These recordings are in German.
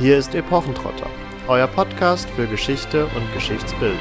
Hier ist Epochentrotter, euer Podcast für Geschichte und Geschichtsbildung.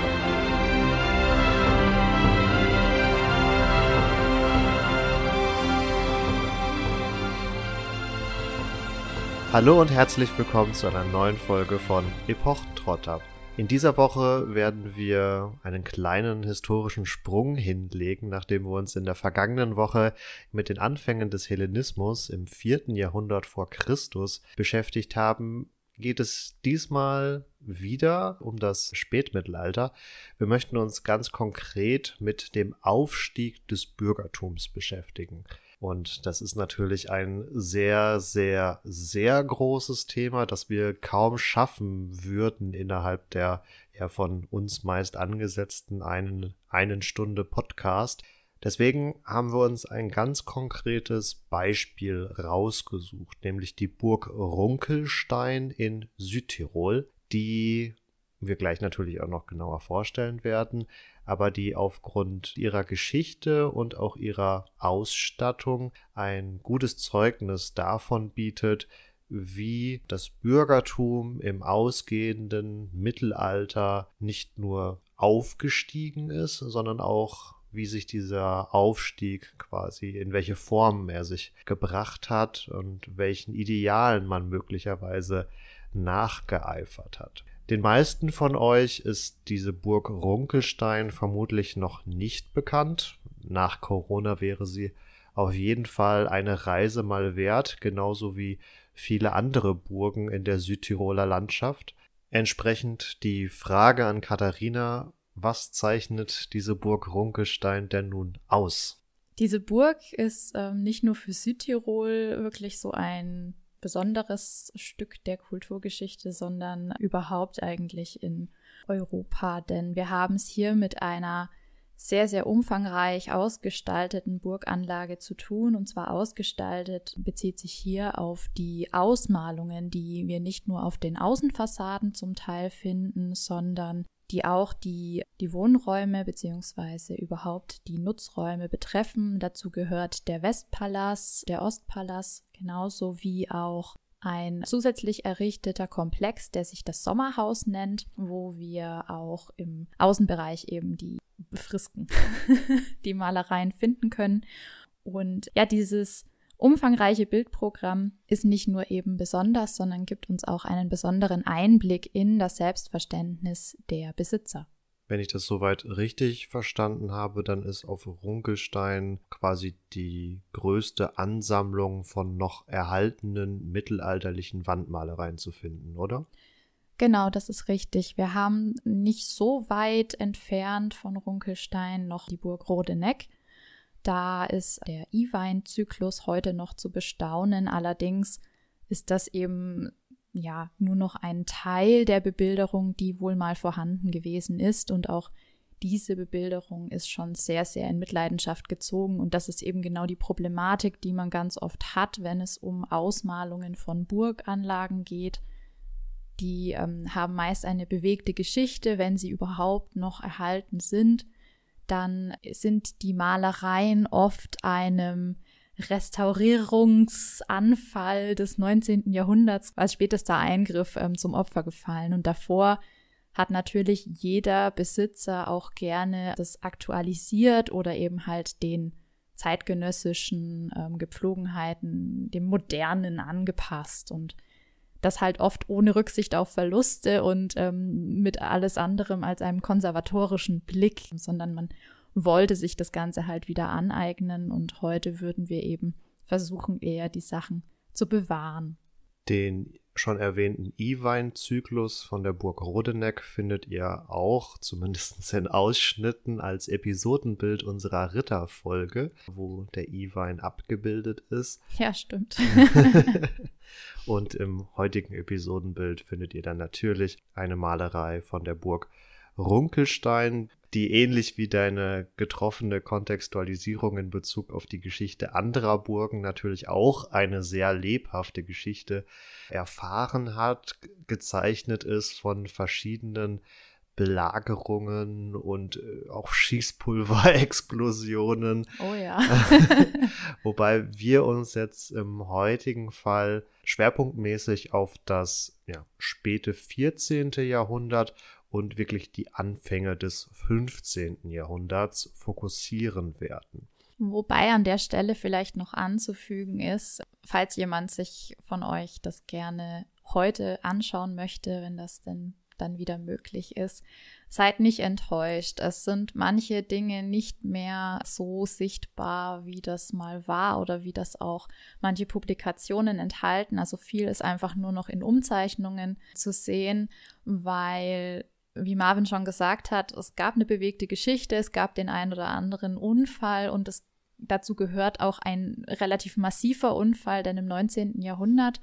Hallo und herzlich willkommen zu einer neuen Folge von Epochentrotter. In dieser Woche werden wir einen kleinen historischen Sprung hinlegen, nachdem wir uns in der vergangenen Woche mit den Anfängen des Hellenismus im vierten Jahrhundert vor Christus beschäftigt haben, geht es diesmal wieder um das Spätmittelalter. Wir möchten uns ganz konkret mit dem Aufstieg des Bürgertums beschäftigen. Und das ist natürlich ein sehr, sehr, sehr großes Thema, das wir kaum schaffen würden innerhalb der ja von uns meist angesetzten einen, einen Stunde Podcast. Deswegen haben wir uns ein ganz konkretes Beispiel rausgesucht, nämlich die Burg Runkelstein in Südtirol, die wir gleich natürlich auch noch genauer vorstellen werden, aber die aufgrund ihrer Geschichte und auch ihrer Ausstattung ein gutes Zeugnis davon bietet, wie das Bürgertum im ausgehenden Mittelalter nicht nur aufgestiegen ist, sondern auch wie sich dieser Aufstieg quasi, in welche Form er sich gebracht hat und welchen Idealen man möglicherweise nachgeeifert hat. Den meisten von euch ist diese Burg Runkelstein vermutlich noch nicht bekannt. Nach Corona wäre sie auf jeden Fall eine Reise mal wert, genauso wie viele andere Burgen in der Südtiroler Landschaft. Entsprechend die Frage an Katharina, was zeichnet diese Burg Runkelstein denn nun aus? Diese Burg ist ähm, nicht nur für Südtirol wirklich so ein besonderes Stück der Kulturgeschichte, sondern überhaupt eigentlich in Europa, denn wir haben es hier mit einer sehr, sehr umfangreich ausgestalteten Burganlage zu tun. Und zwar ausgestaltet bezieht sich hier auf die Ausmalungen, die wir nicht nur auf den Außenfassaden zum Teil finden, sondern die auch die, die Wohnräume bzw. überhaupt die Nutzräume betreffen. Dazu gehört der Westpalast, der Ostpalast, genauso wie auch ein zusätzlich errichteter Komplex, der sich das Sommerhaus nennt, wo wir auch im Außenbereich eben die Frisken, die Malereien finden können. Und ja, dieses umfangreiche Bildprogramm ist nicht nur eben besonders, sondern gibt uns auch einen besonderen Einblick in das Selbstverständnis der Besitzer. Wenn ich das soweit richtig verstanden habe, dann ist auf Runkelstein quasi die größte Ansammlung von noch erhaltenen mittelalterlichen Wandmalereien zu finden, oder? Genau, das ist richtig. Wir haben nicht so weit entfernt von Runkelstein noch die Burg Rodeneck. Da ist der E-Wein-Zyklus heute noch zu bestaunen. Allerdings ist das eben ja nur noch ein Teil der Bebilderung, die wohl mal vorhanden gewesen ist und auch diese Bebilderung ist schon sehr, sehr in Mitleidenschaft gezogen und das ist eben genau die Problematik, die man ganz oft hat, wenn es um Ausmalungen von Burganlagen geht. Die ähm, haben meist eine bewegte Geschichte, wenn sie überhaupt noch erhalten sind dann sind die Malereien oft einem Restaurierungsanfall des 19. Jahrhunderts als spätester Eingriff ähm, zum Opfer gefallen. Und davor hat natürlich jeder Besitzer auch gerne das aktualisiert oder eben halt den zeitgenössischen ähm, Gepflogenheiten, dem Modernen angepasst. Und das halt oft ohne Rücksicht auf Verluste und ähm, mit alles anderem als einem konservatorischen Blick, sondern man wollte sich das Ganze halt wieder aneignen und heute würden wir eben versuchen, eher die Sachen zu bewahren. Den schon erwähnten E-Wein-Zyklus von der Burg Rodeneck findet ihr auch, zumindest in Ausschnitten, als Episodenbild unserer Ritterfolge, wo der E-Wein abgebildet ist. Ja, stimmt. Und im heutigen Episodenbild findet ihr dann natürlich eine Malerei von der Burg Runkelstein, die ähnlich wie deine getroffene Kontextualisierung in Bezug auf die Geschichte anderer Burgen natürlich auch eine sehr lebhafte Geschichte erfahren hat, gezeichnet ist von verschiedenen Belagerungen und äh, auch Schießpulverexplosionen. Oh ja. Wobei wir uns jetzt im heutigen Fall schwerpunktmäßig auf das ja, späte 14. Jahrhundert und wirklich die Anfänge des 15. Jahrhunderts fokussieren werden. Wobei an der Stelle vielleicht noch anzufügen ist, falls jemand sich von euch das gerne heute anschauen möchte, wenn das denn dann wieder möglich ist, seid nicht enttäuscht. Es sind manche Dinge nicht mehr so sichtbar, wie das mal war oder wie das auch manche Publikationen enthalten. Also viel ist einfach nur noch in Umzeichnungen zu sehen, weil wie Marvin schon gesagt hat, es gab eine bewegte Geschichte, es gab den einen oder anderen Unfall und es, dazu gehört auch ein relativ massiver Unfall, denn im 19. Jahrhundert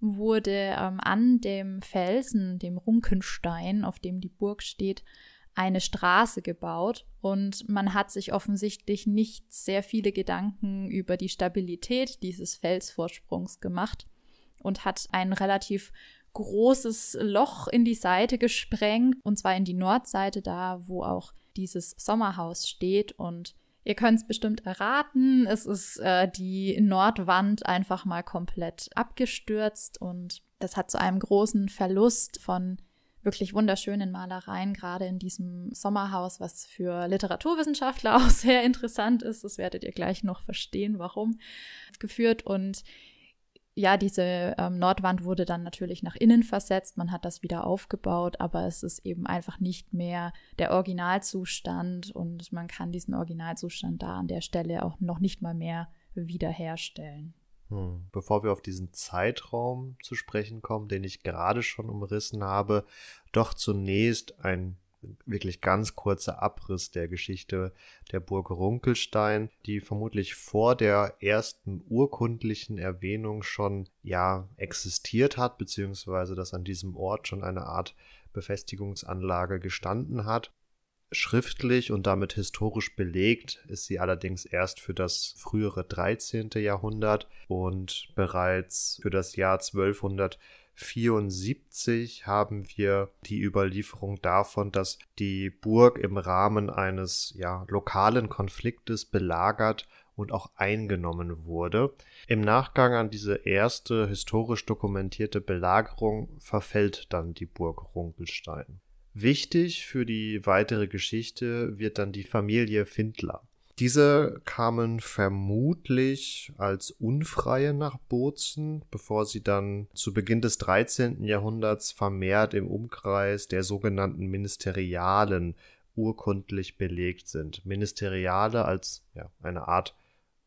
wurde ähm, an dem Felsen, dem Runkenstein, auf dem die Burg steht, eine Straße gebaut und man hat sich offensichtlich nicht sehr viele Gedanken über die Stabilität dieses Felsvorsprungs gemacht und hat einen relativ großes Loch in die Seite gesprengt, und zwar in die Nordseite da, wo auch dieses Sommerhaus steht. Und ihr könnt es bestimmt erraten, es ist äh, die Nordwand einfach mal komplett abgestürzt und das hat zu einem großen Verlust von wirklich wunderschönen Malereien, gerade in diesem Sommerhaus, was für Literaturwissenschaftler auch sehr interessant ist. Das werdet ihr gleich noch verstehen, warum geführt. Und ja, diese ähm, Nordwand wurde dann natürlich nach innen versetzt, man hat das wieder aufgebaut, aber es ist eben einfach nicht mehr der Originalzustand und man kann diesen Originalzustand da an der Stelle auch noch nicht mal mehr wiederherstellen. Hm. Bevor wir auf diesen Zeitraum zu sprechen kommen, den ich gerade schon umrissen habe, doch zunächst ein wirklich ganz kurzer Abriss der Geschichte der Burg Runkelstein, die vermutlich vor der ersten urkundlichen Erwähnung schon ja existiert hat, beziehungsweise dass an diesem Ort schon eine Art Befestigungsanlage gestanden hat. Schriftlich und damit historisch belegt ist sie allerdings erst für das frühere 13. Jahrhundert und bereits für das Jahr 1200 74 haben wir die Überlieferung davon, dass die Burg im Rahmen eines ja, lokalen Konfliktes belagert und auch eingenommen wurde. Im Nachgang an diese erste historisch dokumentierte Belagerung verfällt dann die Burg Runkelstein. Wichtig für die weitere Geschichte wird dann die Familie Findler. Diese kamen vermutlich als Unfreie nach Bozen, bevor sie dann zu Beginn des 13. Jahrhunderts vermehrt im Umkreis der sogenannten Ministerialen urkundlich belegt sind. Ministeriale als ja, eine Art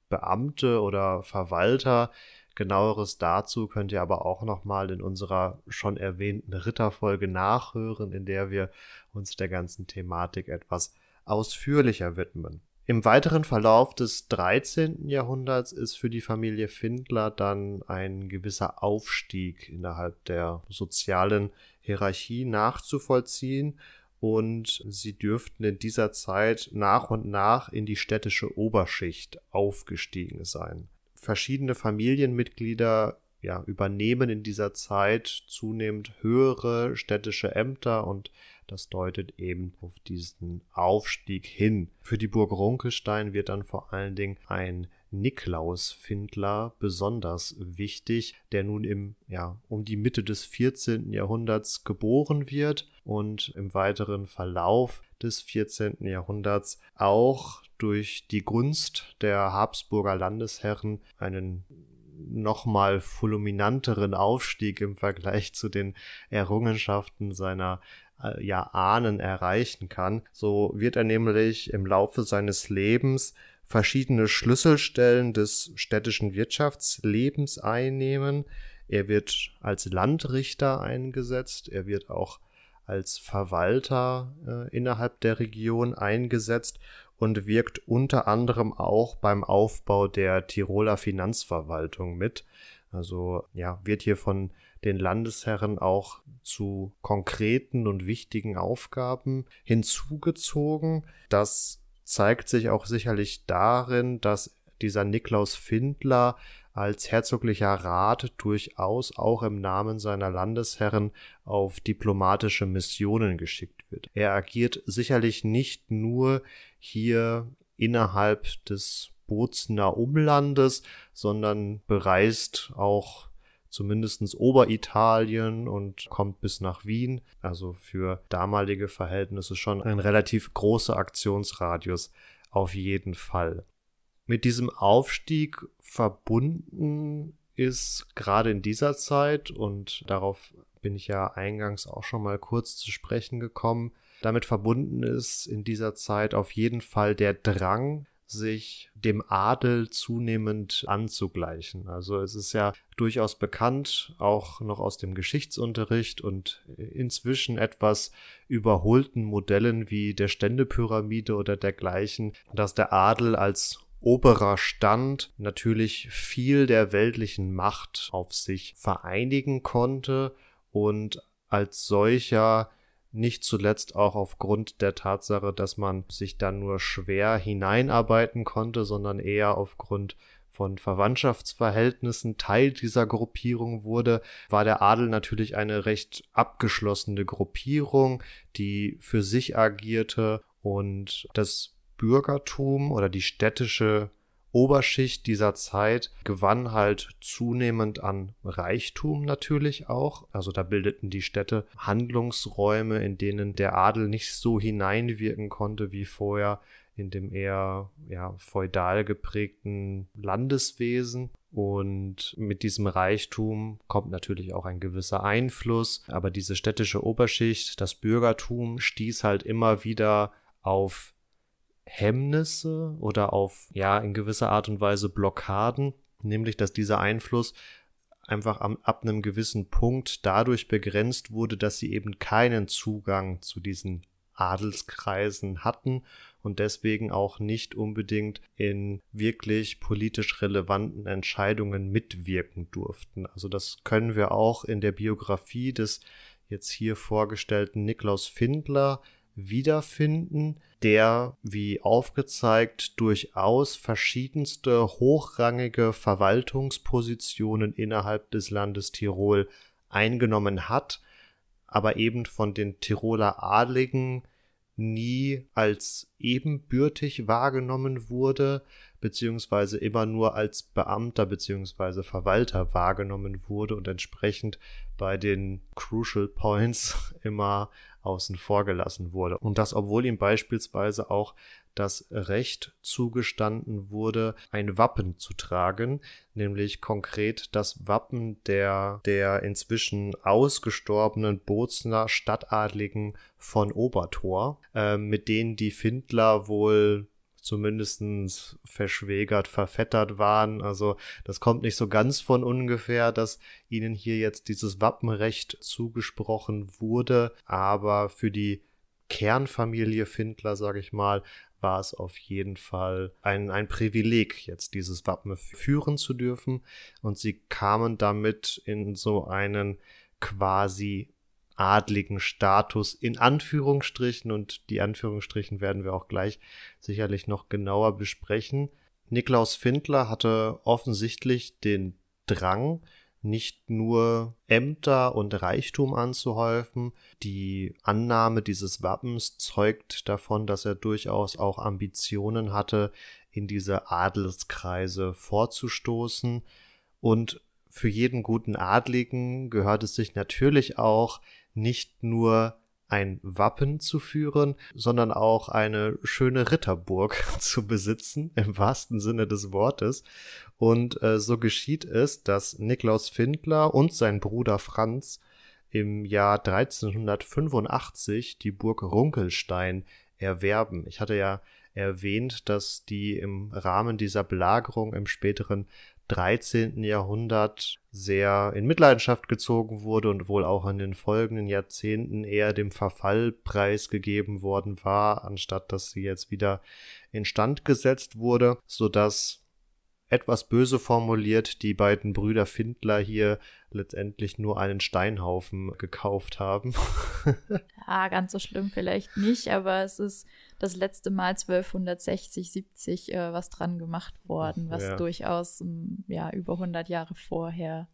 Beamte oder Verwalter. Genaueres dazu könnt ihr aber auch nochmal in unserer schon erwähnten Ritterfolge nachhören, in der wir uns der ganzen Thematik etwas ausführlicher widmen. Im weiteren Verlauf des 13. Jahrhunderts ist für die Familie Findler dann ein gewisser Aufstieg innerhalb der sozialen Hierarchie nachzuvollziehen und sie dürften in dieser Zeit nach und nach in die städtische Oberschicht aufgestiegen sein. Verschiedene Familienmitglieder ja, übernehmen in dieser Zeit zunehmend höhere städtische Ämter und das deutet eben auf diesen Aufstieg hin. Für die Burg Runkelstein wird dann vor allen Dingen ein Niklaus Findler besonders wichtig, der nun im, ja, um die Mitte des 14. Jahrhunderts geboren wird und im weiteren Verlauf des 14. Jahrhunderts auch durch die Gunst der Habsburger Landesherren einen nochmal fulminanteren Aufstieg im Vergleich zu den Errungenschaften seiner äh, ja ahnen, erreichen kann. So wird er nämlich im Laufe seines Lebens verschiedene Schlüsselstellen des städtischen Wirtschaftslebens einnehmen. Er wird als Landrichter eingesetzt, er wird auch als Verwalter äh, innerhalb der Region eingesetzt und wirkt unter anderem auch beim Aufbau der Tiroler Finanzverwaltung mit. Also ja, wird hier von den Landesherren auch zu konkreten und wichtigen Aufgaben hinzugezogen. Das zeigt sich auch sicherlich darin, dass dieser Niklaus Findler als herzoglicher Rat durchaus auch im Namen seiner Landesherren auf diplomatische Missionen geschickt wird. Er agiert sicherlich nicht nur hier innerhalb des Bozener Umlandes, sondern bereist auch zumindest Oberitalien und kommt bis nach Wien. Also für damalige Verhältnisse schon ein relativ großer Aktionsradius auf jeden Fall. Mit diesem Aufstieg verbunden ist gerade in dieser Zeit, und darauf bin ich ja eingangs auch schon mal kurz zu sprechen gekommen, damit verbunden ist in dieser Zeit auf jeden Fall der Drang, sich dem Adel zunehmend anzugleichen. Also es ist ja durchaus bekannt, auch noch aus dem Geschichtsunterricht und inzwischen etwas überholten Modellen wie der Ständepyramide oder dergleichen, dass der Adel als oberer Stand natürlich viel der weltlichen Macht auf sich vereinigen konnte und als solcher nicht zuletzt auch aufgrund der Tatsache, dass man sich dann nur schwer hineinarbeiten konnte, sondern eher aufgrund von Verwandtschaftsverhältnissen Teil dieser Gruppierung wurde, war der Adel natürlich eine recht abgeschlossene Gruppierung, die für sich agierte und das Bürgertum oder die städtische Oberschicht dieser Zeit gewann halt zunehmend an Reichtum natürlich auch. Also da bildeten die Städte Handlungsräume, in denen der Adel nicht so hineinwirken konnte wie vorher in dem eher ja, feudal geprägten Landeswesen. Und mit diesem Reichtum kommt natürlich auch ein gewisser Einfluss. Aber diese städtische Oberschicht, das Bürgertum, stieß halt immer wieder auf Hemmnisse oder auf, ja, in gewisser Art und Weise Blockaden, nämlich dass dieser Einfluss einfach am, ab einem gewissen Punkt dadurch begrenzt wurde, dass sie eben keinen Zugang zu diesen Adelskreisen hatten und deswegen auch nicht unbedingt in wirklich politisch relevanten Entscheidungen mitwirken durften. Also das können wir auch in der Biografie des jetzt hier vorgestellten Niklaus Findler wiederfinden, der, wie aufgezeigt, durchaus verschiedenste hochrangige Verwaltungspositionen innerhalb des Landes Tirol eingenommen hat, aber eben von den Tiroler Adligen nie als ebenbürtig wahrgenommen wurde, beziehungsweise immer nur als Beamter beziehungsweise Verwalter wahrgenommen wurde und entsprechend bei den Crucial Points immer außen vor gelassen wurde. Und das, obwohl ihm beispielsweise auch das Recht zugestanden wurde, ein Wappen zu tragen, nämlich konkret das Wappen der, der inzwischen ausgestorbenen Bozner Stadtadligen von Obertor, äh, mit denen die Findler wohl zumindestens verschwägert, verfettert waren. Also das kommt nicht so ganz von ungefähr, dass ihnen hier jetzt dieses Wappenrecht zugesprochen wurde. Aber für die Kernfamilie Findler, sage ich mal, war es auf jeden Fall ein, ein Privileg, jetzt dieses Wappen führen zu dürfen. Und sie kamen damit in so einen quasi adligen Status in Anführungsstrichen und die Anführungsstrichen werden wir auch gleich sicherlich noch genauer besprechen. Niklaus Findler hatte offensichtlich den Drang, nicht nur Ämter und Reichtum anzuhäufen. Die Annahme dieses Wappens zeugt davon, dass er durchaus auch Ambitionen hatte, in diese Adelskreise vorzustoßen. Und für jeden guten Adligen gehört es sich natürlich auch, nicht nur ein Wappen zu führen, sondern auch eine schöne Ritterburg zu besitzen, im wahrsten Sinne des Wortes. Und äh, so geschieht es, dass Niklaus Findler und sein Bruder Franz im Jahr 1385 die Burg Runkelstein erwerben. Ich hatte ja erwähnt, dass die im Rahmen dieser Belagerung im späteren 13. Jahrhundert sehr in Mitleidenschaft gezogen wurde und wohl auch in den folgenden Jahrzehnten eher dem Verfall preisgegeben worden war, anstatt dass sie jetzt wieder instand gesetzt wurde, sodass etwas böse formuliert die beiden Brüder Findler hier letztendlich nur einen Steinhaufen gekauft haben. ja, ganz so schlimm vielleicht nicht, aber es ist das letzte Mal 1260, 70 äh, was dran gemacht worden, was ja. durchaus ähm, ja, über 100 Jahre vorher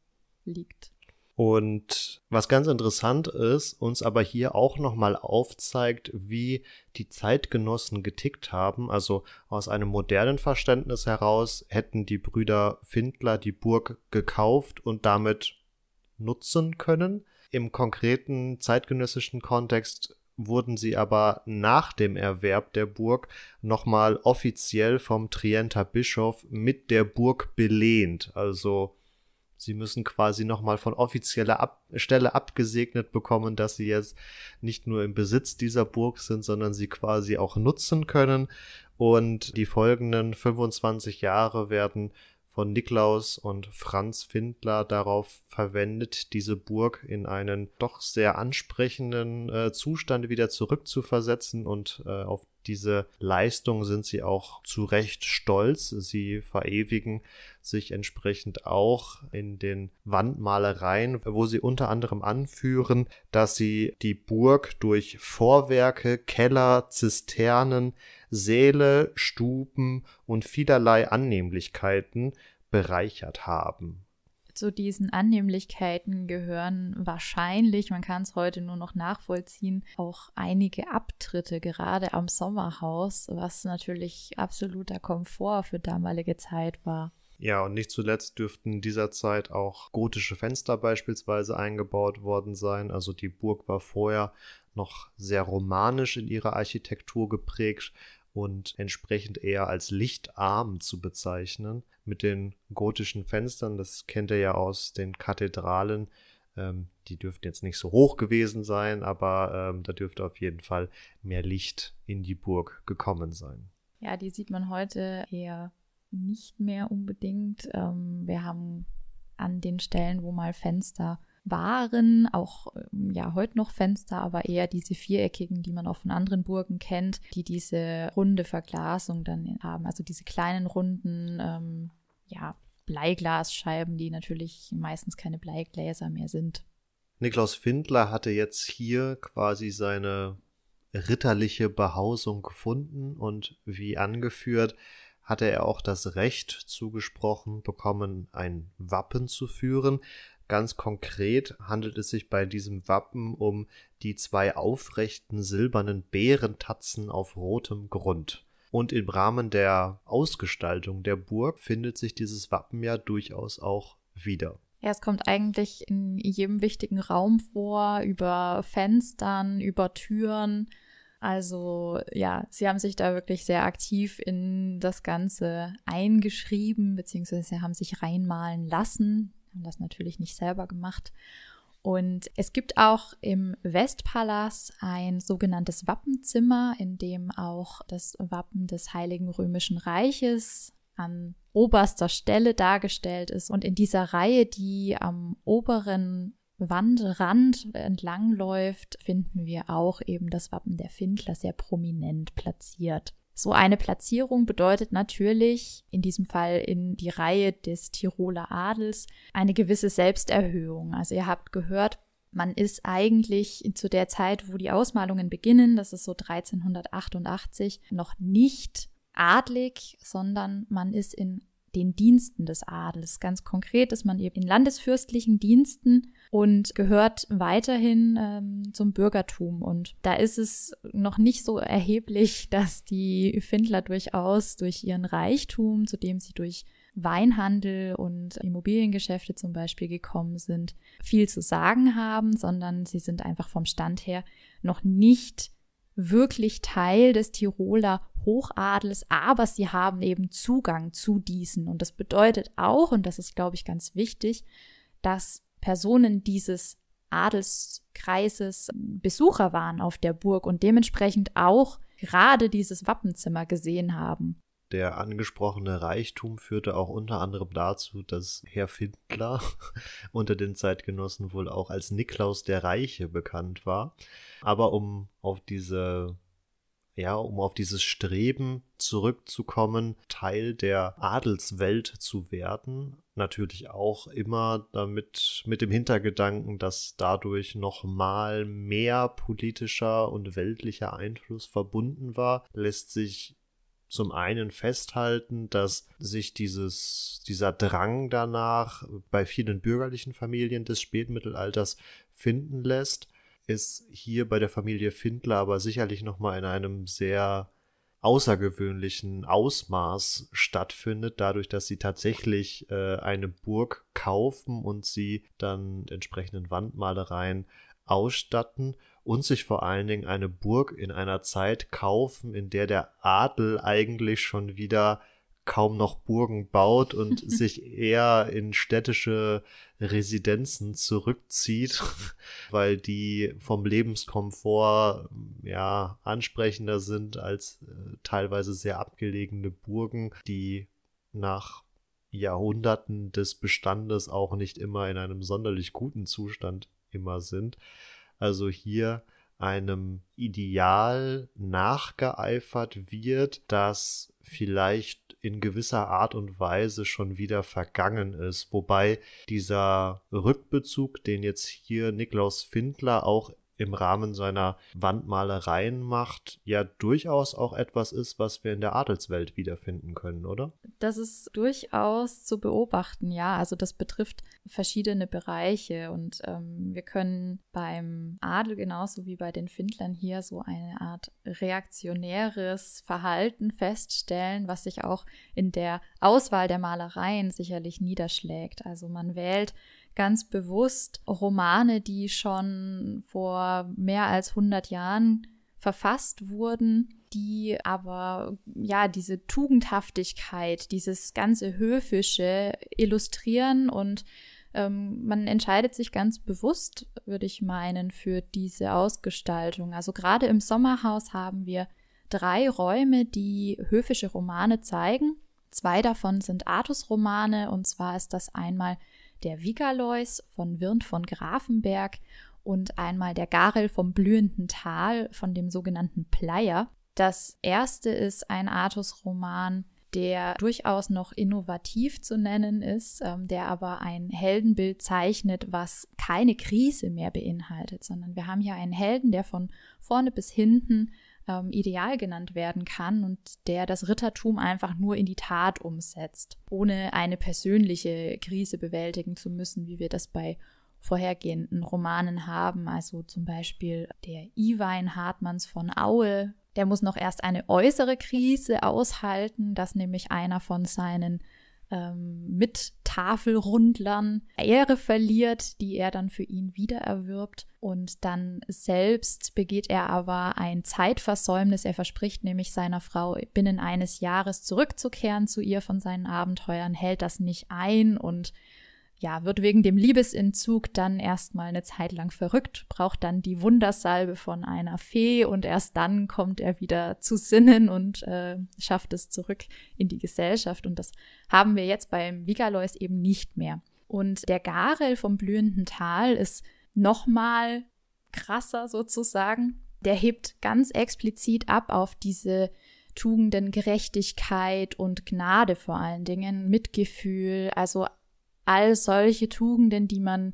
liegt. Und was ganz interessant ist, uns aber hier auch nochmal aufzeigt, wie die Zeitgenossen getickt haben. Also aus einem modernen Verständnis heraus hätten die Brüder Findler die Burg gekauft und damit nutzen können. Im konkreten zeitgenössischen Kontext wurden sie aber nach dem Erwerb der Burg nochmal offiziell vom Trienter Bischof mit der Burg belehnt. Also sie müssen quasi nochmal von offizieller Ab Stelle abgesegnet bekommen, dass sie jetzt nicht nur im Besitz dieser Burg sind, sondern sie quasi auch nutzen können. Und die folgenden 25 Jahre werden von Niklaus und Franz Findler darauf verwendet, diese Burg in einen doch sehr ansprechenden äh, Zustand wieder zurückzuversetzen und äh, auf diese Leistung sind sie auch zu Recht stolz. Sie verewigen sich entsprechend auch in den Wandmalereien, wo sie unter anderem anführen, dass sie die Burg durch Vorwerke, Keller, Zisternen, Säle, Stuben und vielerlei Annehmlichkeiten bereichert haben. Zu diesen Annehmlichkeiten gehören wahrscheinlich, man kann es heute nur noch nachvollziehen, auch einige Abtritte, gerade am Sommerhaus, was natürlich absoluter Komfort für damalige Zeit war. Ja, und nicht zuletzt dürften in dieser Zeit auch gotische Fenster beispielsweise eingebaut worden sein. Also die Burg war vorher noch sehr romanisch in ihrer Architektur geprägt, und entsprechend eher als lichtarm zu bezeichnen. Mit den gotischen Fenstern, das kennt ihr ja aus den Kathedralen, ähm, die dürften jetzt nicht so hoch gewesen sein, aber ähm, da dürfte auf jeden Fall mehr Licht in die Burg gekommen sein. Ja, die sieht man heute eher nicht mehr unbedingt. Ähm, wir haben an den Stellen, wo mal Fenster waren, auch ähm, ja heute noch Fenster, aber eher diese viereckigen, die man auch von anderen Burgen kennt, die diese runde Verglasung dann haben, also diese kleinen runden, ähm, ja, Bleiglasscheiben, die natürlich meistens keine Bleigläser mehr sind. Niklaus Findler hatte jetzt hier quasi seine ritterliche Behausung gefunden und wie angeführt, hatte er auch das Recht zugesprochen bekommen, ein Wappen zu führen, Ganz konkret handelt es sich bei diesem Wappen um die zwei aufrechten silbernen Bärentatzen auf rotem Grund. Und im Rahmen der Ausgestaltung der Burg findet sich dieses Wappen ja durchaus auch wieder. Ja, es kommt eigentlich in jedem wichtigen Raum vor, über Fenstern, über Türen. Also ja, sie haben sich da wirklich sehr aktiv in das Ganze eingeschrieben, beziehungsweise haben sich reinmalen lassen haben das natürlich nicht selber gemacht. Und es gibt auch im Westpalast ein sogenanntes Wappenzimmer, in dem auch das Wappen des Heiligen Römischen Reiches an oberster Stelle dargestellt ist. Und in dieser Reihe, die am oberen Wandrand entlangläuft, finden wir auch eben das Wappen der Findler sehr prominent platziert. So eine Platzierung bedeutet natürlich, in diesem Fall in die Reihe des Tiroler Adels, eine gewisse Selbsterhöhung. Also ihr habt gehört, man ist eigentlich zu der Zeit, wo die Ausmalungen beginnen, das ist so 1388, noch nicht adlig, sondern man ist in den Diensten des Adels. Ganz konkret ist man eben in landesfürstlichen Diensten und gehört weiterhin ähm, zum Bürgertum. Und da ist es noch nicht so erheblich, dass die Findler durchaus durch ihren Reichtum, zu dem sie durch Weinhandel und Immobiliengeschäfte zum Beispiel gekommen sind, viel zu sagen haben, sondern sie sind einfach vom Stand her noch nicht wirklich Teil des Tiroler Hochadels, aber sie haben eben Zugang zu diesen. Und das bedeutet auch, und das ist, glaube ich, ganz wichtig, dass Personen dieses Adelskreises Besucher waren auf der Burg und dementsprechend auch gerade dieses Wappenzimmer gesehen haben. Der angesprochene Reichtum führte auch unter anderem dazu, dass Herr Findler unter den Zeitgenossen wohl auch als Niklaus der Reiche bekannt war. Aber um auf diese ja, um auf dieses Streben zurückzukommen, Teil der Adelswelt zu werden. Natürlich auch immer damit mit dem Hintergedanken, dass dadurch nochmal mehr politischer und weltlicher Einfluss verbunden war, lässt sich zum einen festhalten, dass sich dieses, dieser Drang danach bei vielen bürgerlichen Familien des Spätmittelalters finden lässt, ist hier bei der Familie Findler aber sicherlich nochmal in einem sehr außergewöhnlichen Ausmaß stattfindet, dadurch, dass sie tatsächlich äh, eine Burg kaufen und sie dann entsprechenden Wandmalereien ausstatten und sich vor allen Dingen eine Burg in einer Zeit kaufen, in der der Adel eigentlich schon wieder kaum noch Burgen baut und sich eher in städtische Residenzen zurückzieht, weil die vom Lebenskomfort mm, ja ansprechender sind als äh, teilweise sehr abgelegene Burgen, die nach Jahrhunderten des Bestandes auch nicht immer in einem sonderlich guten Zustand immer sind also hier einem Ideal nachgeeifert wird, das vielleicht in gewisser Art und Weise schon wieder vergangen ist. Wobei dieser Rückbezug, den jetzt hier Niklaus Findler auch im Rahmen seiner Wandmalereien macht, ja durchaus auch etwas ist, was wir in der Adelswelt wiederfinden können, oder? Das ist durchaus zu beobachten, ja. Also das betrifft verschiedene Bereiche und ähm, wir können beim Adel genauso wie bei den Findlern hier so eine Art reaktionäres Verhalten feststellen, was sich auch in der Auswahl der Malereien sicherlich niederschlägt. Also man wählt ganz bewusst Romane, die schon vor mehr als 100 Jahren verfasst wurden, die aber ja diese Tugendhaftigkeit, dieses ganze Höfische illustrieren und ähm, man entscheidet sich ganz bewusst, würde ich meinen, für diese Ausgestaltung. Also gerade im Sommerhaus haben wir drei Räume, die höfische Romane zeigen. Zwei davon sind Artus-Romane und zwar ist das einmal der Vigalois von Wirnd von Grafenberg und einmal der Garel vom blühenden Tal von dem sogenannten Pleier. Das erste ist ein Artus-Roman, der durchaus noch innovativ zu nennen ist, ähm, der aber ein Heldenbild zeichnet, was keine Krise mehr beinhaltet, sondern wir haben hier einen Helden, der von vorne bis hinten ähm, Ideal genannt werden kann und der das Rittertum einfach nur in die Tat umsetzt, ohne eine persönliche Krise bewältigen zu müssen, wie wir das bei vorhergehenden Romanen haben. Also zum Beispiel der Iwein Hartmanns von Aue. Der muss noch erst eine äußere Krise aushalten, dass nämlich einer von seinen ähm, mit Tafelrundlern Ehre verliert, die er dann für ihn wiedererwirbt. Und dann selbst begeht er aber ein Zeitversäumnis. Er verspricht nämlich seiner Frau, binnen eines Jahres zurückzukehren zu ihr von seinen Abenteuern, hält das nicht ein und ja, wird wegen dem Liebesentzug dann erstmal eine Zeit lang verrückt, braucht dann die Wundersalbe von einer Fee und erst dann kommt er wieder zu Sinnen und äh, schafft es zurück in die Gesellschaft. Und das haben wir jetzt beim Vigalois eben nicht mehr. Und der Garel vom blühenden Tal ist nochmal krasser sozusagen. Der hebt ganz explizit ab auf diese Tugenden Gerechtigkeit und Gnade vor allen Dingen, Mitgefühl, also all solche Tugenden, die man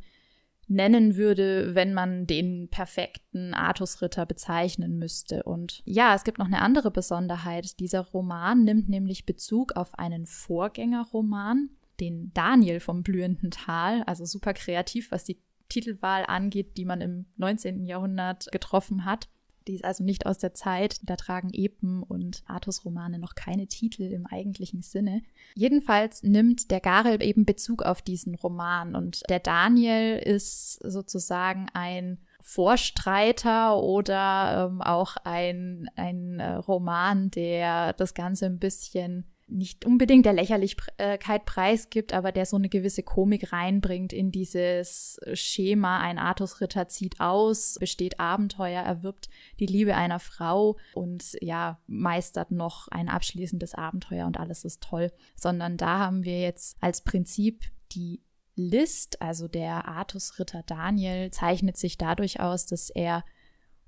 nennen würde, wenn man den perfekten Artusritter bezeichnen müsste. Und ja, es gibt noch eine andere Besonderheit. Dieser Roman nimmt nämlich Bezug auf einen Vorgängerroman, den Daniel vom blühenden Tal, also super kreativ, was die Titelwahl angeht, die man im 19. Jahrhundert getroffen hat. Die ist also nicht aus der Zeit. Da tragen Epen und Artus Romane noch keine Titel im eigentlichen Sinne. Jedenfalls nimmt der Garel eben Bezug auf diesen Roman und der Daniel ist sozusagen ein Vorstreiter oder ähm, auch ein, ein äh, Roman, der das Ganze ein bisschen nicht unbedingt der Lächerlichkeit preisgibt, aber der so eine gewisse Komik reinbringt in dieses Schema, ein Artusritter zieht aus, besteht Abenteuer, erwirbt die Liebe einer Frau und ja, meistert noch ein abschließendes Abenteuer und alles ist toll, sondern da haben wir jetzt als Prinzip die List, also der Artusritter Daniel zeichnet sich dadurch aus, dass er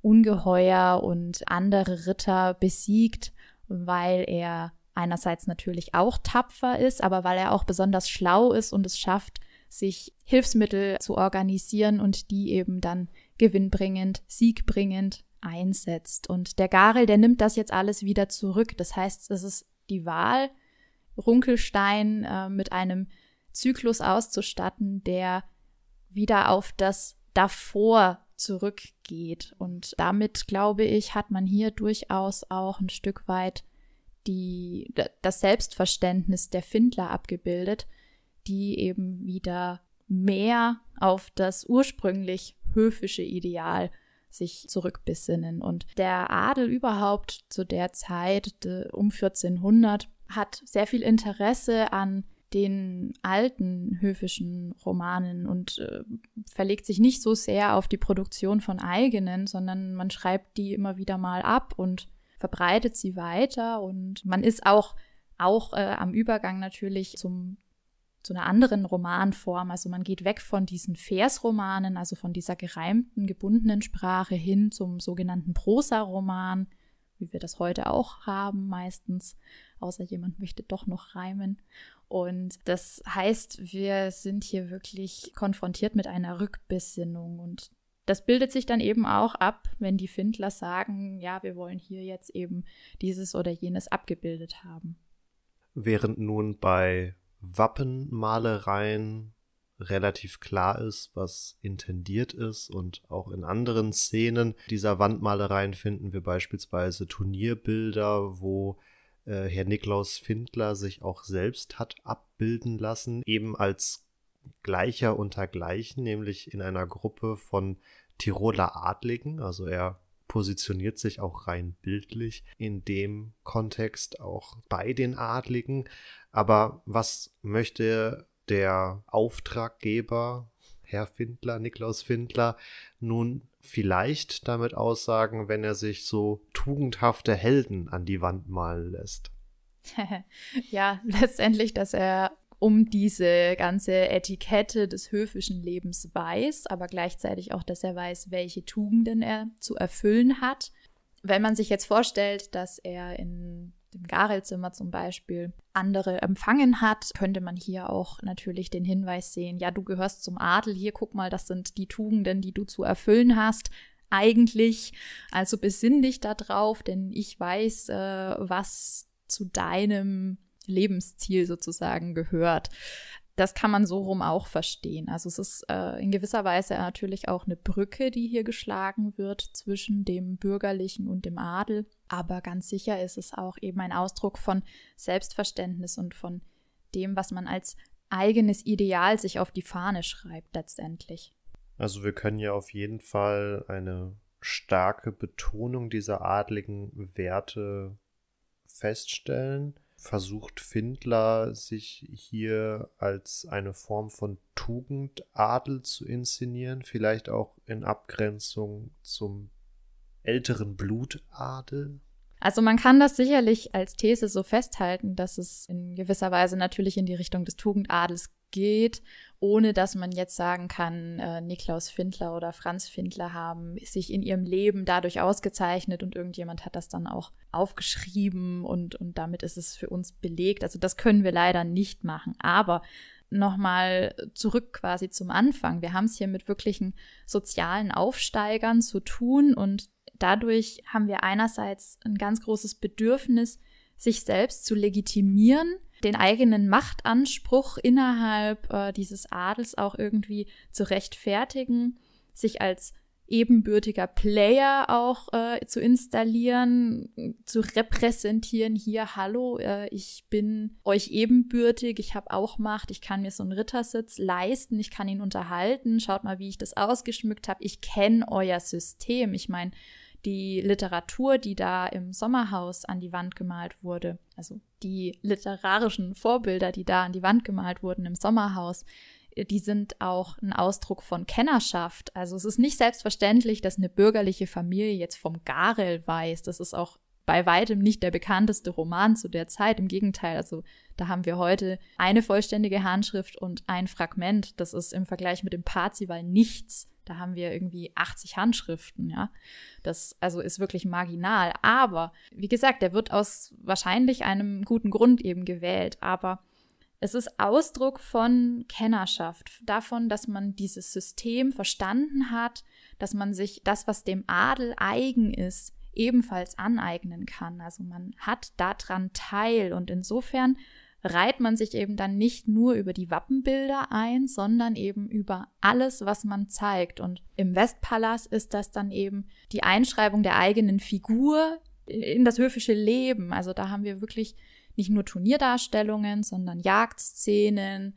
Ungeheuer und andere Ritter besiegt, weil er einerseits natürlich auch tapfer ist, aber weil er auch besonders schlau ist und es schafft, sich Hilfsmittel zu organisieren und die eben dann gewinnbringend, siegbringend einsetzt. Und der Garel, der nimmt das jetzt alles wieder zurück. Das heißt, es ist die Wahl, Runkelstein äh, mit einem Zyklus auszustatten, der wieder auf das davor zurückgeht. Und damit, glaube ich, hat man hier durchaus auch ein Stück weit die, das Selbstverständnis der Findler abgebildet, die eben wieder mehr auf das ursprünglich höfische Ideal sich zurückbesinnen. Und der Adel überhaupt zu der Zeit, um 1400, hat sehr viel Interesse an den alten höfischen Romanen und äh, verlegt sich nicht so sehr auf die Produktion von eigenen, sondern man schreibt die immer wieder mal ab und verbreitet sie weiter und man ist auch, auch äh, am Übergang natürlich zum zu einer anderen Romanform. Also man geht weg von diesen Versromanen, also von dieser gereimten, gebundenen Sprache hin zum sogenannten Prosa-Roman, wie wir das heute auch haben meistens, außer jemand möchte doch noch reimen. Und das heißt, wir sind hier wirklich konfrontiert mit einer Rückbesinnung und das bildet sich dann eben auch ab, wenn die Findler sagen, ja, wir wollen hier jetzt eben dieses oder jenes abgebildet haben. Während nun bei Wappenmalereien relativ klar ist, was intendiert ist und auch in anderen Szenen dieser Wandmalereien finden wir beispielsweise Turnierbilder, wo äh, Herr Niklaus Findler sich auch selbst hat abbilden lassen, eben als Gleicher unter Gleichen, nämlich in einer Gruppe von Tiroler Adligen. Also er positioniert sich auch rein bildlich in dem Kontext auch bei den Adligen. Aber was möchte der Auftraggeber, Herr Findler, Niklaus Findler, nun vielleicht damit aussagen, wenn er sich so tugendhafte Helden an die Wand malen lässt? ja, letztendlich, dass er um diese ganze Etikette des höfischen Lebens weiß, aber gleichzeitig auch, dass er weiß, welche Tugenden er zu erfüllen hat. Wenn man sich jetzt vorstellt, dass er in dem Garelzimmer zum Beispiel andere empfangen hat, könnte man hier auch natürlich den Hinweis sehen, ja, du gehörst zum Adel, hier guck mal, das sind die Tugenden, die du zu erfüllen hast. Eigentlich, also besinn dich da drauf, denn ich weiß, äh, was zu deinem Lebensziel sozusagen gehört. Das kann man so rum auch verstehen. Also es ist äh, in gewisser Weise natürlich auch eine Brücke, die hier geschlagen wird zwischen dem Bürgerlichen und dem Adel. Aber ganz sicher ist es auch eben ein Ausdruck von Selbstverständnis und von dem, was man als eigenes Ideal sich auf die Fahne schreibt letztendlich. Also wir können ja auf jeden Fall eine starke Betonung dieser adligen Werte feststellen versucht Findler sich hier als eine Form von Tugendadel zu inszenieren, vielleicht auch in Abgrenzung zum älteren Blutadel? Also man kann das sicherlich als These so festhalten, dass es in gewisser Weise natürlich in die Richtung des Tugendadels geht, ohne dass man jetzt sagen kann, äh, Niklaus Findler oder Franz Findler haben sich in ihrem Leben dadurch ausgezeichnet und irgendjemand hat das dann auch aufgeschrieben und, und damit ist es für uns belegt. Also das können wir leider nicht machen. Aber nochmal zurück quasi zum Anfang. Wir haben es hier mit wirklichen sozialen Aufsteigern zu tun und dadurch haben wir einerseits ein ganz großes Bedürfnis, sich selbst zu legitimieren, den eigenen Machtanspruch innerhalb äh, dieses Adels auch irgendwie zu rechtfertigen, sich als ebenbürtiger Player auch äh, zu installieren, zu repräsentieren. Hier, hallo, äh, ich bin euch ebenbürtig, ich habe auch Macht, ich kann mir so einen Rittersitz leisten, ich kann ihn unterhalten. Schaut mal, wie ich das ausgeschmückt habe. Ich kenne euer System. Ich meine, die Literatur, die da im Sommerhaus an die Wand gemalt wurde, also die literarischen Vorbilder, die da an die Wand gemalt wurden im Sommerhaus, äh, die sind auch ein Ausdruck von Kennerschaft. Also es ist nicht selbstverständlich, dass eine bürgerliche Familie jetzt vom Garel weiß. Das ist auch bei weitem nicht der bekannteste Roman zu der Zeit. Im Gegenteil, also da haben wir heute eine vollständige Handschrift und ein Fragment. Das ist im Vergleich mit dem Parzival nichts. Da haben wir irgendwie 80 Handschriften, ja. Das also ist wirklich marginal. Aber wie gesagt, der wird aus wahrscheinlich einem guten Grund eben gewählt. Aber es ist Ausdruck von Kennerschaft, davon, dass man dieses System verstanden hat, dass man sich das, was dem Adel eigen ist, ebenfalls aneignen kann. Also man hat daran teil und insofern reiht man sich eben dann nicht nur über die Wappenbilder ein, sondern eben über alles, was man zeigt. Und im Westpalast ist das dann eben die Einschreibung der eigenen Figur in das höfische Leben. Also da haben wir wirklich nicht nur Turnierdarstellungen, sondern Jagdszenen,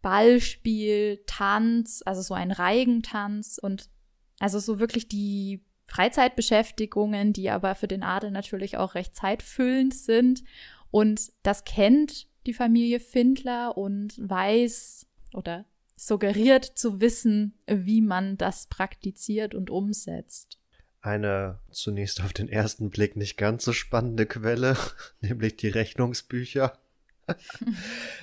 Ballspiel, Tanz, also so ein Reigentanz und also so wirklich die Freizeitbeschäftigungen, die aber für den Adel natürlich auch recht zeitfüllend sind. Und das kennt die Familie Findler und weiß oder suggeriert zu wissen, wie man das praktiziert und umsetzt. Eine zunächst auf den ersten Blick nicht ganz so spannende Quelle, nämlich die Rechnungsbücher,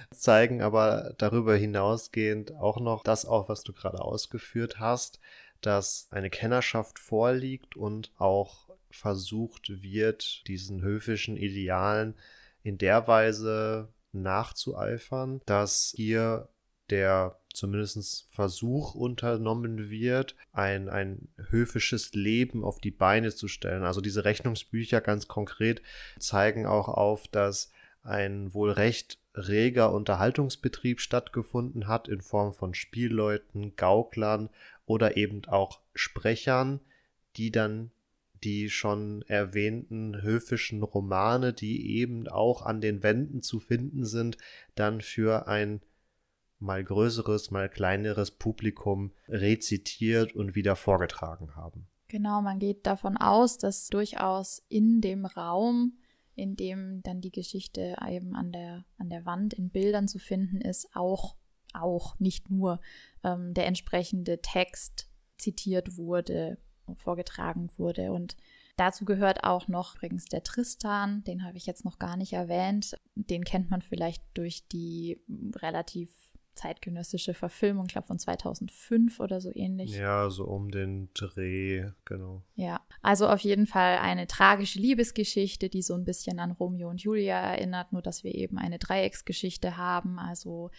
zeigen aber darüber hinausgehend auch noch das auf, was du gerade ausgeführt hast, dass eine Kennerschaft vorliegt und auch versucht wird, diesen höfischen Idealen in der Weise nachzueifern, dass hier der zumindest Versuch unternommen wird, ein, ein höfisches Leben auf die Beine zu stellen. Also diese Rechnungsbücher ganz konkret zeigen auch auf, dass ein wohl recht reger Unterhaltungsbetrieb stattgefunden hat in Form von Spielleuten, Gauklern oder eben auch Sprechern, die dann die schon erwähnten höfischen Romane, die eben auch an den Wänden zu finden sind, dann für ein mal größeres, mal kleineres Publikum rezitiert und wieder vorgetragen haben. Genau, man geht davon aus, dass durchaus in dem Raum, in dem dann die Geschichte eben an der, an der Wand in Bildern zu finden ist, auch, auch nicht nur ähm, der entsprechende Text zitiert wurde vorgetragen wurde. Und dazu gehört auch noch übrigens der Tristan, den habe ich jetzt noch gar nicht erwähnt. Den kennt man vielleicht durch die relativ zeitgenössische Verfilmung, glaube von 2005 oder so ähnlich. Ja, so um den Dreh, genau. Ja, also auf jeden Fall eine tragische Liebesgeschichte, die so ein bisschen an Romeo und Julia erinnert, nur dass wir eben eine Dreiecksgeschichte haben, also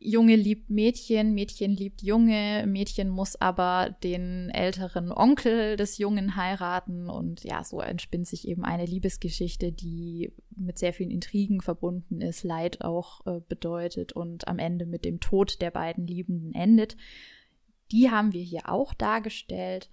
Junge liebt Mädchen, Mädchen liebt Junge, Mädchen muss aber den älteren Onkel des Jungen heiraten und ja, so entspinnt sich eben eine Liebesgeschichte, die mit sehr vielen Intrigen verbunden ist, Leid auch äh, bedeutet und am Ende mit dem Tod der beiden Liebenden endet. Die haben wir hier auch dargestellt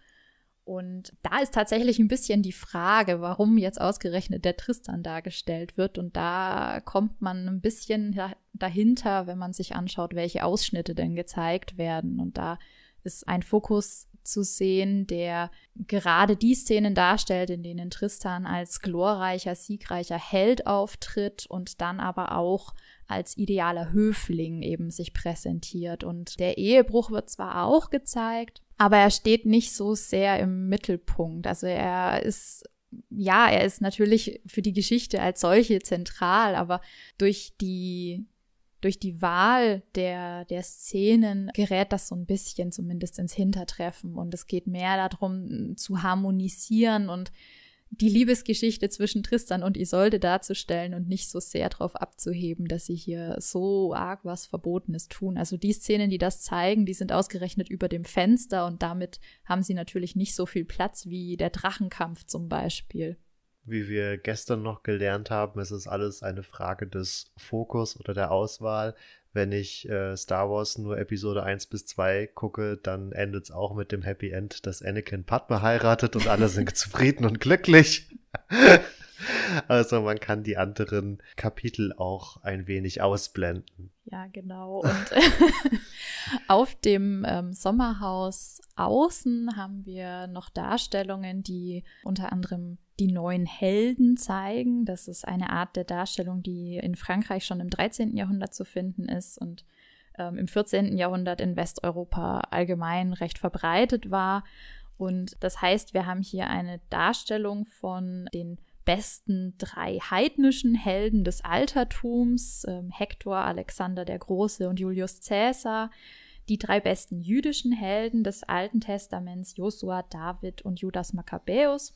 und da ist tatsächlich ein bisschen die Frage, warum jetzt ausgerechnet der Tristan dargestellt wird. Und da kommt man ein bisschen dahinter, wenn man sich anschaut, welche Ausschnitte denn gezeigt werden. Und da ist ein Fokus zu sehen, der gerade die Szenen darstellt, in denen Tristan als glorreicher, siegreicher Held auftritt und dann aber auch als idealer Höfling eben sich präsentiert. Und der Ehebruch wird zwar auch gezeigt, aber er steht nicht so sehr im Mittelpunkt. Also er ist, ja, er ist natürlich für die Geschichte als solche zentral, aber durch die durch die Wahl der, der Szenen gerät das so ein bisschen zumindest ins Hintertreffen und es geht mehr darum zu harmonisieren und die Liebesgeschichte zwischen Tristan und Isolde darzustellen und nicht so sehr darauf abzuheben, dass sie hier so arg was Verbotenes tun. Also die Szenen, die das zeigen, die sind ausgerechnet über dem Fenster und damit haben sie natürlich nicht so viel Platz wie der Drachenkampf zum Beispiel. Wie wir gestern noch gelernt haben, ist es alles eine Frage des Fokus oder der Auswahl wenn ich äh, Star Wars nur Episode 1 bis 2 gucke, dann endet es auch mit dem Happy End, dass Anakin Padme heiratet und alle sind zufrieden und glücklich. Also man kann die anderen Kapitel auch ein wenig ausblenden. Ja, genau. Und auf dem ähm, Sommerhaus außen haben wir noch Darstellungen, die unter anderem die neuen Helden zeigen. Das ist eine Art der Darstellung, die in Frankreich schon im 13. Jahrhundert zu finden ist und ähm, im 14. Jahrhundert in Westeuropa allgemein recht verbreitet war. Und das heißt, wir haben hier eine Darstellung von den besten drei heidnischen Helden des Altertums, ähm, Hektor, Alexander der Große und Julius Caesar, die drei besten jüdischen Helden des Alten Testaments, Josua, David und Judas Makkabäus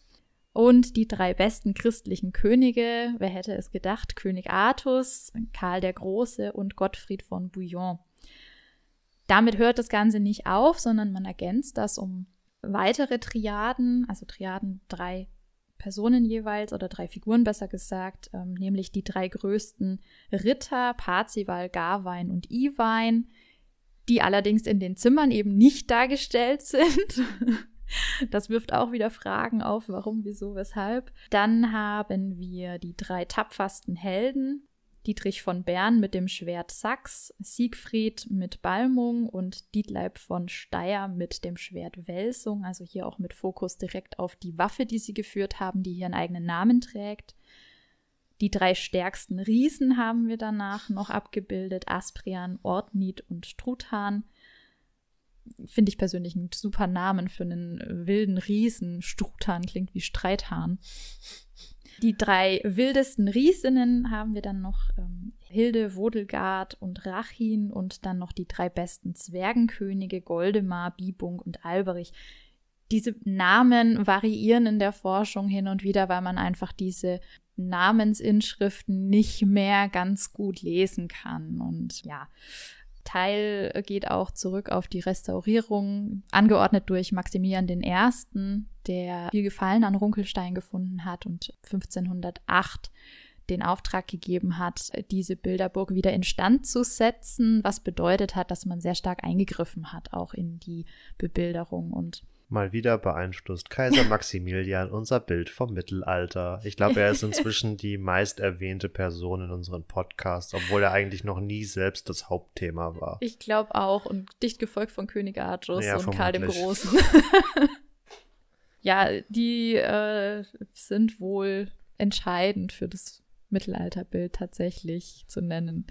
und die drei besten christlichen Könige, wer hätte es gedacht, König Artus, Karl der Große und Gottfried von Bouillon. Damit hört das Ganze nicht auf, sondern man ergänzt das um weitere Triaden, also Triaden drei Personen jeweils oder drei Figuren besser gesagt, ähm, nämlich die drei größten Ritter, Parzival, Garwein und Iwein, die allerdings in den Zimmern eben nicht dargestellt sind. Das wirft auch wieder Fragen auf, warum, wieso, weshalb. Dann haben wir die drei tapfersten Helden. Dietrich von Bern mit dem Schwert Sachs, Siegfried mit Balmung und Dietleib von Steyr mit dem Schwert Welsung, also hier auch mit Fokus direkt auf die Waffe, die sie geführt haben, die ihren eigenen Namen trägt. Die drei stärksten Riesen haben wir danach noch abgebildet, Asprian, Ortnit und Trutan finde ich persönlich einen super Namen für einen äh, wilden Riesen. Struthahn klingt wie Streithahn. Die drei wildesten Riesinnen haben wir dann noch ähm, Hilde, Wodelgard und Rachin und dann noch die drei besten Zwergenkönige Goldemar, Bibung und Alberich. Diese Namen variieren in der Forschung hin und wieder, weil man einfach diese Namensinschriften nicht mehr ganz gut lesen kann. Und ja, Teil geht auch zurück auf die Restaurierung, angeordnet durch Maximilian I., der viel Gefallen an Runkelstein gefunden hat und 1508 den Auftrag gegeben hat, diese Bilderburg wieder instand zu setzen, was bedeutet hat, dass man sehr stark eingegriffen hat, auch in die Bebilderung und Mal wieder beeinflusst Kaiser Maximilian unser Bild vom Mittelalter. Ich glaube, er ist inzwischen die meist erwähnte Person in unserem Podcast, obwohl er eigentlich noch nie selbst das Hauptthema war. Ich glaube auch und dicht gefolgt von König Artus ja, und vermutlich. Karl dem Großen. ja, die äh, sind wohl entscheidend für das Mittelalterbild tatsächlich zu nennen.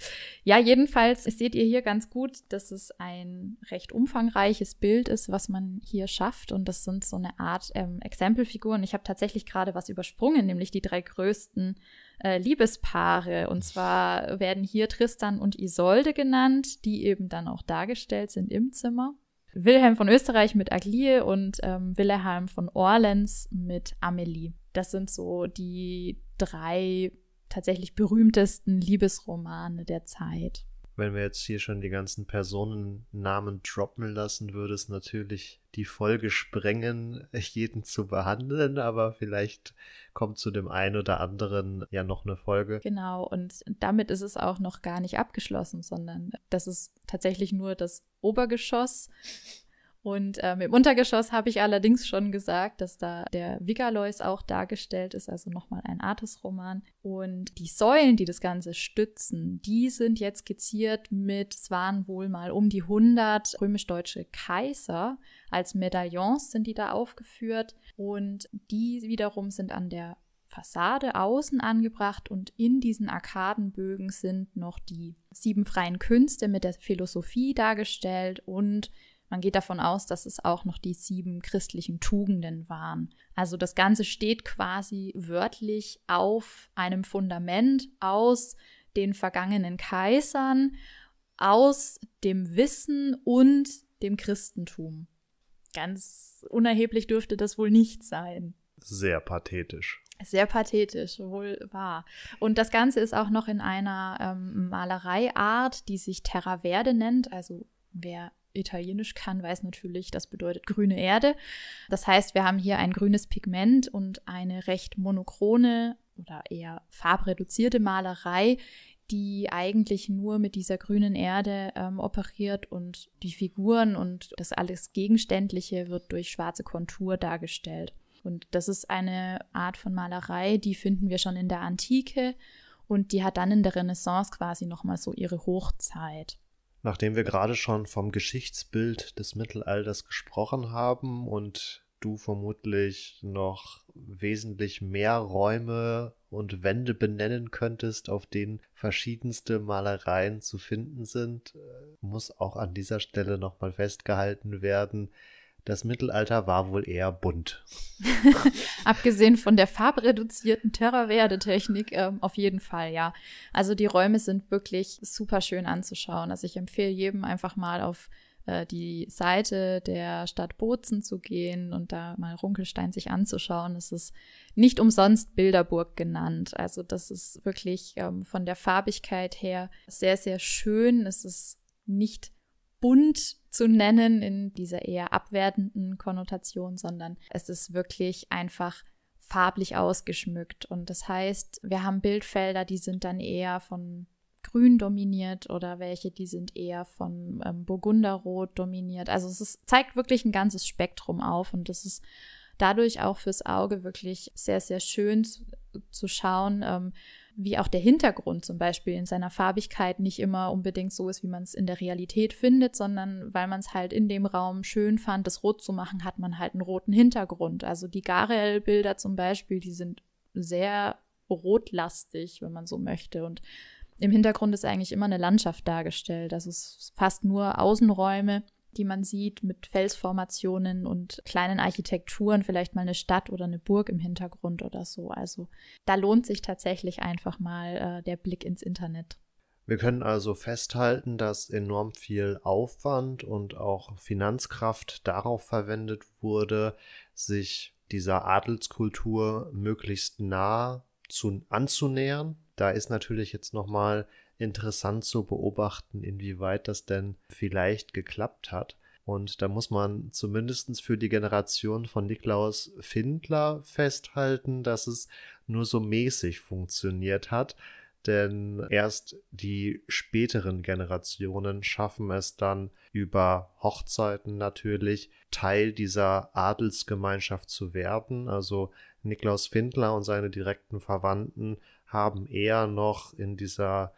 Ja, jedenfalls seht ihr hier ganz gut, dass es ein recht umfangreiches Bild ist, was man hier schafft. Und das sind so eine Art ähm, Exempelfiguren. Ich habe tatsächlich gerade was übersprungen, nämlich die drei größten äh, Liebespaare. Und zwar werden hier Tristan und Isolde genannt, die eben dann auch dargestellt sind im Zimmer. Wilhelm von Österreich mit Aglie und ähm, Wilhelm von Orleans mit Amelie. Das sind so die drei tatsächlich berühmtesten Liebesromane der Zeit. Wenn wir jetzt hier schon die ganzen Personennamen droppen lassen, würde es natürlich die Folge sprengen, jeden zu behandeln, aber vielleicht kommt zu dem einen oder anderen ja noch eine Folge. Genau, und damit ist es auch noch gar nicht abgeschlossen, sondern das ist tatsächlich nur das Obergeschoss und ähm, im Untergeschoss habe ich allerdings schon gesagt, dass da der Vigalois auch dargestellt ist, also nochmal ein Artus-Roman. Und die Säulen, die das Ganze stützen, die sind jetzt skizziert mit, es waren wohl mal um die 100 römisch-deutsche Kaiser. Als Medaillons sind die da aufgeführt. Und die wiederum sind an der Fassade außen angebracht und in diesen Arkadenbögen sind noch die sieben freien Künste mit der Philosophie dargestellt und man geht davon aus, dass es auch noch die sieben christlichen Tugenden waren. Also das Ganze steht quasi wörtlich auf einem Fundament aus den vergangenen Kaisern, aus dem Wissen und dem Christentum. Ganz unerheblich dürfte das wohl nicht sein. Sehr pathetisch. Sehr pathetisch, wohl wahr. Und das Ganze ist auch noch in einer ähm, Malereiart, die sich Terra Verde nennt. Also wer Italienisch kann, weiß natürlich, das bedeutet grüne Erde. Das heißt, wir haben hier ein grünes Pigment und eine recht monochrone oder eher farbreduzierte Malerei, die eigentlich nur mit dieser grünen Erde ähm, operiert und die Figuren und das alles Gegenständliche wird durch schwarze Kontur dargestellt. Und das ist eine Art von Malerei, die finden wir schon in der Antike und die hat dann in der Renaissance quasi nochmal so ihre Hochzeit. Nachdem wir gerade schon vom Geschichtsbild des Mittelalters gesprochen haben und du vermutlich noch wesentlich mehr Räume und Wände benennen könntest, auf denen verschiedenste Malereien zu finden sind, äh, muss auch an dieser Stelle nochmal festgehalten werden, das Mittelalter war wohl eher bunt. Abgesehen von der farbreduzierten Terraverde-Technik, äh, auf jeden Fall, ja. Also die Räume sind wirklich super schön anzuschauen. Also ich empfehle jedem einfach mal auf äh, die Seite der Stadt Bozen zu gehen und da mal Runkelstein sich anzuschauen. Es ist nicht umsonst Bilderburg genannt. Also das ist wirklich ähm, von der Farbigkeit her sehr, sehr schön. Es ist nicht bunt zu nennen in dieser eher abwertenden Konnotation, sondern es ist wirklich einfach farblich ausgeschmückt. Und das heißt, wir haben Bildfelder, die sind dann eher von Grün dominiert oder welche, die sind eher von ähm, Burgunderrot dominiert. Also es ist, zeigt wirklich ein ganzes Spektrum auf und es ist dadurch auch fürs Auge wirklich sehr, sehr schön zu, zu schauen. Ähm, wie auch der Hintergrund zum Beispiel in seiner Farbigkeit nicht immer unbedingt so ist, wie man es in der Realität findet, sondern weil man es halt in dem Raum schön fand, das rot zu machen, hat man halt einen roten Hintergrund. Also die Garel-Bilder zum Beispiel, die sind sehr rotlastig, wenn man so möchte. Und im Hintergrund ist eigentlich immer eine Landschaft dargestellt. Also es ist fast nur Außenräume die man sieht mit Felsformationen und kleinen Architekturen, vielleicht mal eine Stadt oder eine Burg im Hintergrund oder so. Also da lohnt sich tatsächlich einfach mal äh, der Blick ins Internet. Wir können also festhalten, dass enorm viel Aufwand und auch Finanzkraft darauf verwendet wurde, sich dieser Adelskultur möglichst nah zu, anzunähern. Da ist natürlich jetzt nochmal interessant zu beobachten, inwieweit das denn vielleicht geklappt hat. Und da muss man zumindest für die Generation von Niklaus Findler festhalten, dass es nur so mäßig funktioniert hat. Denn erst die späteren Generationen schaffen es dann über Hochzeiten natürlich Teil dieser Adelsgemeinschaft zu werden. Also Niklaus Findler und seine direkten Verwandten haben eher noch in dieser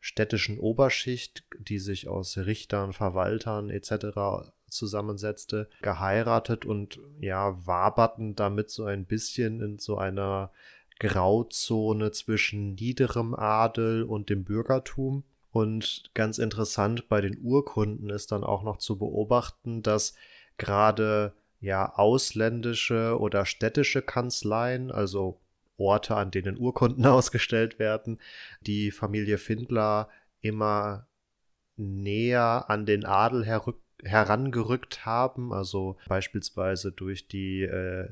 städtischen Oberschicht, die sich aus Richtern, Verwaltern etc. zusammensetzte, geheiratet und ja, waberten damit so ein bisschen in so einer Grauzone zwischen niederem Adel und dem Bürgertum. Und ganz interessant bei den Urkunden ist dann auch noch zu beobachten, dass gerade ja ausländische oder städtische Kanzleien, also Orte, an denen Urkunden ausgestellt werden. Die Familie Findler immer näher an den Adel herrück, herangerückt haben, also beispielsweise durch die äh,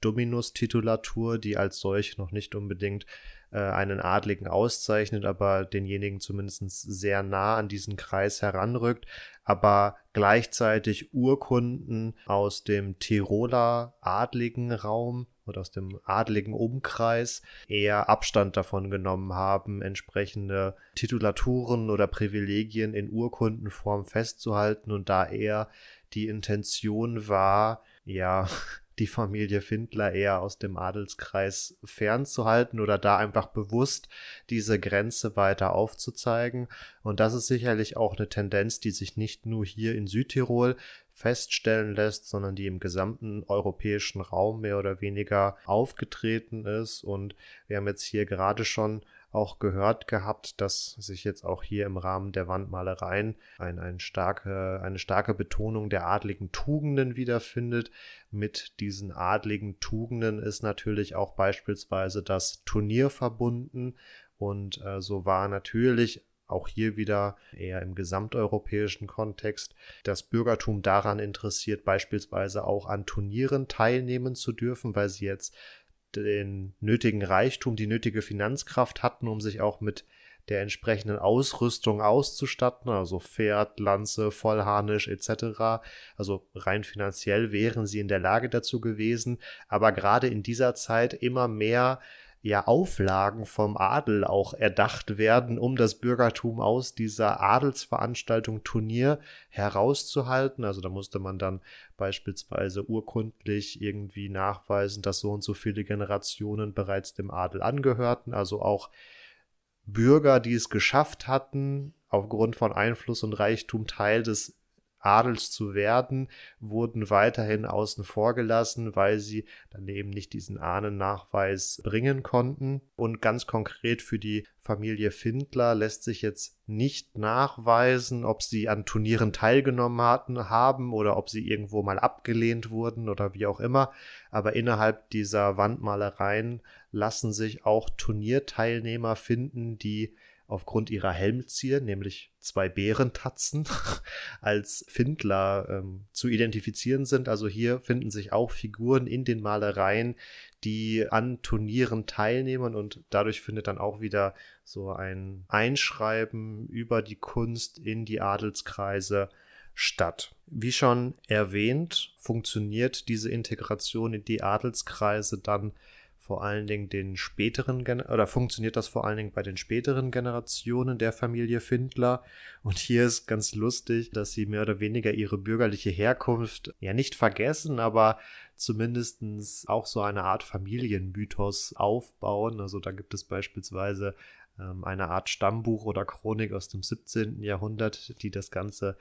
Dominus-Titulatur, die als solch noch nicht unbedingt äh, einen Adligen auszeichnet, aber denjenigen zumindest sehr nah an diesen Kreis heranrückt, aber gleichzeitig Urkunden aus dem Tiroler adligen Raum oder aus dem adligen Umkreis eher Abstand davon genommen haben, entsprechende Titulaturen oder Privilegien in Urkundenform festzuhalten und da eher die Intention war, ja, die Familie Findler eher aus dem Adelskreis fernzuhalten oder da einfach bewusst diese Grenze weiter aufzuzeigen. Und das ist sicherlich auch eine Tendenz, die sich nicht nur hier in Südtirol, feststellen lässt, sondern die im gesamten europäischen Raum mehr oder weniger aufgetreten ist. Und wir haben jetzt hier gerade schon auch gehört gehabt, dass sich jetzt auch hier im Rahmen der Wandmalereien ein, ein starke, eine starke Betonung der adligen Tugenden wiederfindet. Mit diesen adligen Tugenden ist natürlich auch beispielsweise das Turnier verbunden. Und äh, so war natürlich auch hier wieder eher im gesamteuropäischen Kontext das Bürgertum daran interessiert, beispielsweise auch an Turnieren teilnehmen zu dürfen, weil sie jetzt den nötigen Reichtum, die nötige Finanzkraft hatten, um sich auch mit der entsprechenden Ausrüstung auszustatten, also Pferd, Lanze, Vollharnisch etc. Also rein finanziell wären sie in der Lage dazu gewesen, aber gerade in dieser Zeit immer mehr ja, Auflagen vom Adel auch erdacht werden, um das Bürgertum aus dieser Adelsveranstaltung Turnier herauszuhalten. Also da musste man dann beispielsweise urkundlich irgendwie nachweisen, dass so und so viele Generationen bereits dem Adel angehörten. Also auch Bürger, die es geschafft hatten, aufgrund von Einfluss und Reichtum Teil des Adels zu werden, wurden weiterhin außen vor gelassen, weil sie dann eben nicht diesen Ahnennachweis bringen konnten. Und ganz konkret für die Familie Findler lässt sich jetzt nicht nachweisen, ob sie an Turnieren teilgenommen hatten, haben oder ob sie irgendwo mal abgelehnt wurden oder wie auch immer. Aber innerhalb dieser Wandmalereien lassen sich auch Turnierteilnehmer finden, die aufgrund ihrer Helmzier, nämlich zwei Bärentatzen, als Findler ähm, zu identifizieren sind. Also hier finden sich auch Figuren in den Malereien, die an Turnieren teilnehmen und dadurch findet dann auch wieder so ein Einschreiben über die Kunst in die Adelskreise statt. Wie schon erwähnt, funktioniert diese Integration in die Adelskreise dann vor allen Dingen den späteren Gen oder funktioniert das vor allen Dingen bei den späteren Generationen der Familie Findler. Und hier ist ganz lustig, dass sie mehr oder weniger ihre bürgerliche Herkunft ja nicht vergessen, aber zumindest auch so eine Art Familienmythos aufbauen. Also da gibt es beispielsweise ähm, eine Art Stammbuch oder Chronik aus dem 17. Jahrhundert, die das Ganze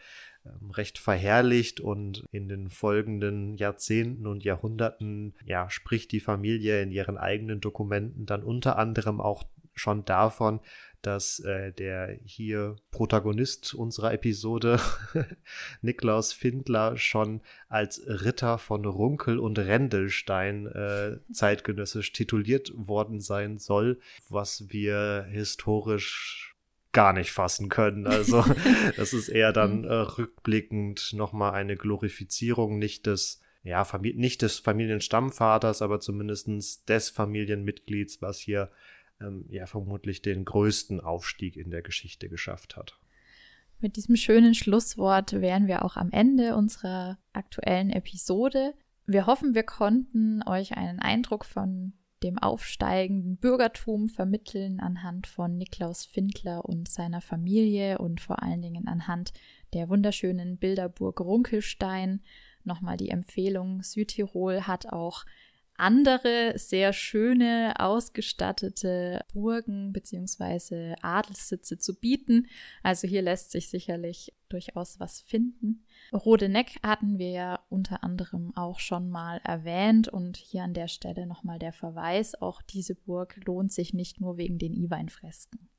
ähm, recht verherrlicht und in den folgenden Jahrzehnten und Jahrhunderten ja, spricht die Familie in ihren eigenen Dokumenten dann unter anderem auch schon davon, dass äh, der hier Protagonist unserer Episode, Niklaus Findler, schon als Ritter von Runkel und Rendelstein äh, zeitgenössisch tituliert worden sein soll, was wir historisch gar nicht fassen können. Also das ist eher dann mhm. äh, rückblickend nochmal eine Glorifizierung nicht des, ja, Famili nicht des Familienstammvaters, aber zumindest des Familienmitglieds, was hier ähm, ja vermutlich den größten Aufstieg in der Geschichte geschafft hat. Mit diesem schönen Schlusswort wären wir auch am Ende unserer aktuellen Episode. Wir hoffen, wir konnten euch einen Eindruck von dem aufsteigenden Bürgertum vermitteln anhand von Niklaus Findler und seiner Familie und vor allen Dingen anhand der wunderschönen Bilderburg Runkelstein. Nochmal die Empfehlung, Südtirol hat auch andere sehr schöne, ausgestattete Burgen beziehungsweise Adelssitze zu bieten. Also hier lässt sich sicherlich durchaus was finden. Rodeneck hatten wir ja unter anderem auch schon mal erwähnt und hier an der Stelle nochmal der Verweis, auch diese Burg lohnt sich nicht nur wegen den Iweinfresken.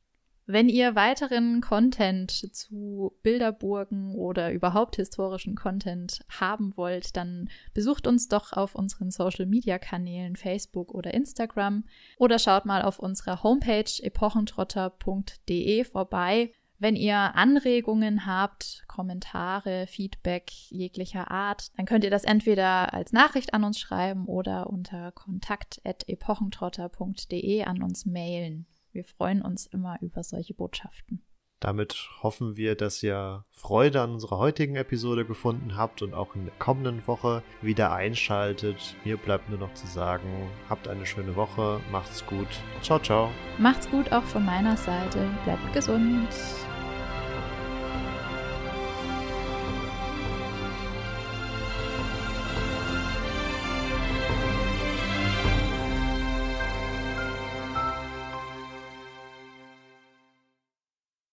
Wenn ihr weiteren Content zu Bilderburgen oder überhaupt historischen Content haben wollt, dann besucht uns doch auf unseren Social-Media-Kanälen Facebook oder Instagram oder schaut mal auf unserer Homepage epochentrotter.de vorbei. Wenn ihr Anregungen habt, Kommentare, Feedback jeglicher Art, dann könnt ihr das entweder als Nachricht an uns schreiben oder unter kontakt.epochentrotter.de an uns mailen. Wir freuen uns immer über solche Botschaften. Damit hoffen wir, dass ihr Freude an unserer heutigen Episode gefunden habt und auch in der kommenden Woche wieder einschaltet. Mir bleibt nur noch zu sagen, habt eine schöne Woche, macht's gut. Ciao, ciao. Macht's gut auch von meiner Seite. Bleibt gesund.